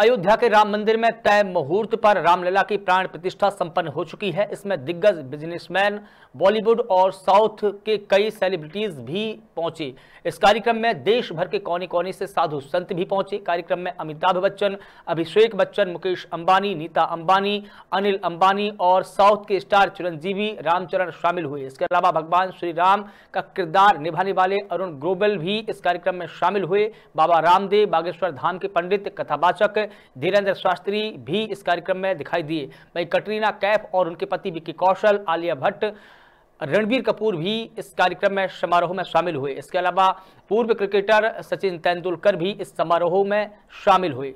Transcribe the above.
अयोध्या के राम मंदिर में तय मुहूर्त पर रामलला की प्राण प्रतिष्ठा संपन्न हो चुकी है इसमें दिग्गज बिजनेसमैन बॉलीवुड और साउथ के कई सेलिब्रिटीज भी पहुंचे इस कार्यक्रम में देश भर के कोने कोने से साधु संत भी पहुंचे कार्यक्रम में अमिताभ बच्चन अभिषेक बच्चन मुकेश अंबानी नीता अंबानी अनिल अंबानी और साउथ के स्टार चिरंजीवी रामचरण शामिल हुए इसके अलावा भगवान श्री राम का किरदार निभाने वाले अरुण ग्रोबल भी इस कार्यक्रम में शामिल हुए बाबा रामदेव बागेश्वर धाम के पंडित कथावाचक धीरेन्द्र शास्त्री भी इस कार्यक्रम में दिखाई दिए वहीं कटरीना कैफ और उनके पति विक्की कौशल आलिया भट्ट रणबीर कपूर भी इस कार्यक्रम में समारोह में शामिल हुए इसके अलावा पूर्व क्रिकेटर सचिन तेंदुलकर भी इस समारोह में शामिल हुए